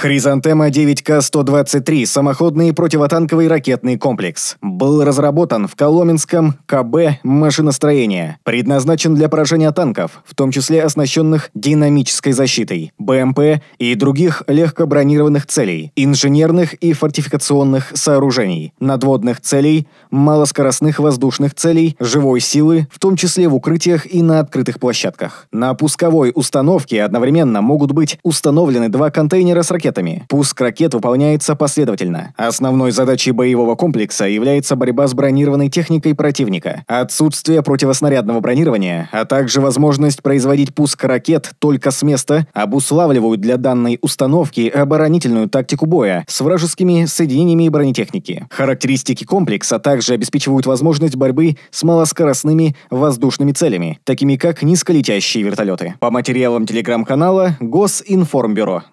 Хризантема 9К-123 самоходный противотанковый ракетный комплекс был разработан в Коломенском КБ машиностроения, предназначен для поражения танков, в том числе оснащенных динамической защитой, БМП и других легкобронированных целей, инженерных и фортификационных сооружений, надводных целей, малоскоростных воздушных целей, живой силы, в том числе в укрытиях и на открытых площадках. На пусковой установке одновременно могут быть установлены два контейнера с ракетами ракетами. Пуск ракет выполняется последовательно. Основной задачей боевого комплекса является борьба с бронированной техникой противника. Отсутствие противоснарядного бронирования, а также возможность производить пуск ракет только с места обуславливают для данной установки оборонительную тактику боя с вражескими соединениями бронетехники. Характеристики комплекса также обеспечивают возможность борьбы с малоскоростными воздушными целями, такими как низколетящие вертолеты. По материалам телеграм-канала Госинформбюро.